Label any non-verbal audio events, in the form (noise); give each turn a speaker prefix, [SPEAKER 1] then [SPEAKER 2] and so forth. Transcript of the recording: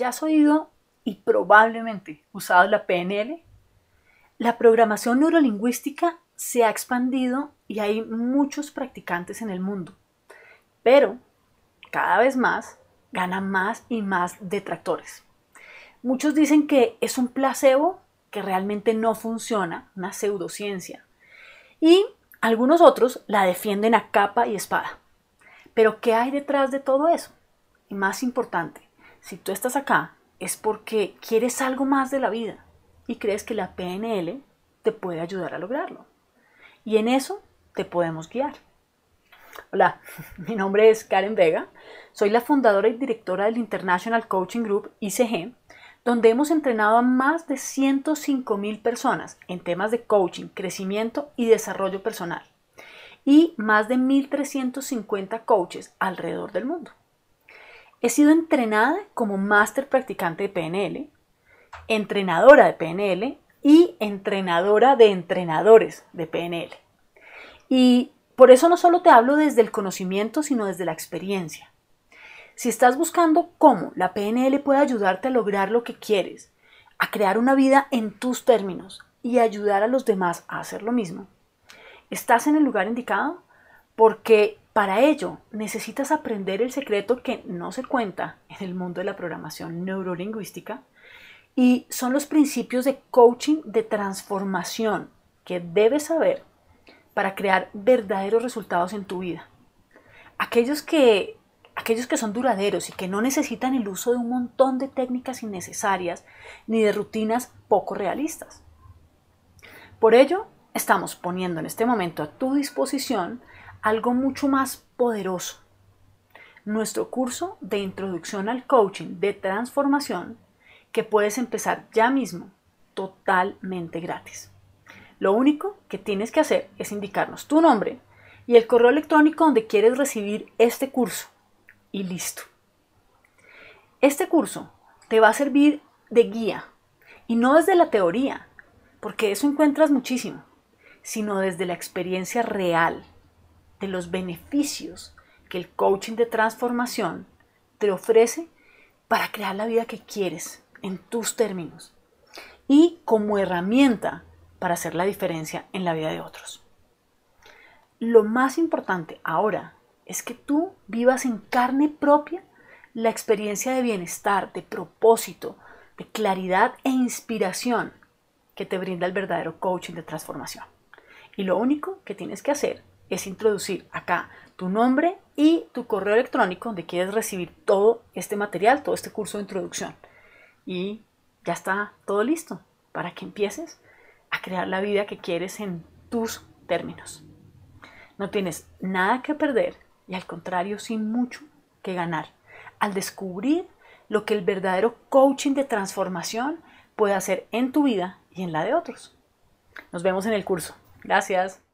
[SPEAKER 1] ¿Ya has oído y probablemente usado la PNL? La programación neurolingüística se ha expandido y hay muchos practicantes en el mundo, pero cada vez más gana más y más detractores. Muchos dicen que es un placebo que realmente no funciona, una pseudociencia. Y algunos otros la defienden a capa y espada. Pero ¿qué hay detrás de todo eso? Y más importante, si tú estás acá es porque quieres algo más de la vida y crees que la PNL te puede ayudar a lograrlo. Y en eso te podemos guiar. Hola, (laughs) mi nombre es Karen Vega, soy la fundadora y directora del International Coaching Group ICG, donde hemos entrenado a más de 105 mil personas en temas de coaching, crecimiento y desarrollo personal, y más de 1.350 coaches alrededor del mundo. He sido entrenada como máster practicante de PNL, entrenadora de PNL y entrenadora de entrenadores de PNL. Y por eso no solo te hablo desde el conocimiento, sino desde la experiencia. Si estás buscando cómo la PNL puede ayudarte a lograr lo que quieres, a crear una vida en tus términos y ayudar a los demás a hacer lo mismo, estás en el lugar indicado porque para ello, necesitas aprender el secreto que no se cuenta en el mundo de la programación neurolingüística y son los principios de coaching de transformación que debes saber para crear verdaderos resultados en tu vida. Aquellos que, aquellos que son duraderos y que no necesitan el uso de un montón de técnicas innecesarias ni de rutinas poco realistas. Por ello, estamos poniendo en este momento a tu disposición algo mucho más poderoso. Nuestro curso de introducción al coaching de transformación que puedes empezar ya mismo totalmente gratis. Lo único que tienes que hacer es indicarnos tu nombre y el correo electrónico donde quieres recibir este curso y listo. Este curso te va a servir de guía y no desde la teoría, porque eso encuentras muchísimo, sino desde la experiencia real de los beneficios que el coaching de transformación te ofrece para crear la vida que quieres en tus términos y como herramienta para hacer la diferencia en la vida de otros. Lo más importante ahora es que tú vivas en carne propia la experiencia de bienestar, de propósito, de claridad e inspiración que te brinda el verdadero coaching de transformación. Y lo único que tienes que hacer es introducir acá tu nombre y tu correo electrónico donde quieres recibir todo este material, todo este curso de introducción. Y ya está todo listo para que empieces a crear la vida que quieres en tus términos. No tienes nada que perder y al contrario, sin mucho que ganar al descubrir lo que el verdadero coaching de transformación puede hacer en tu vida y en la de otros. Nos vemos en el curso. Gracias.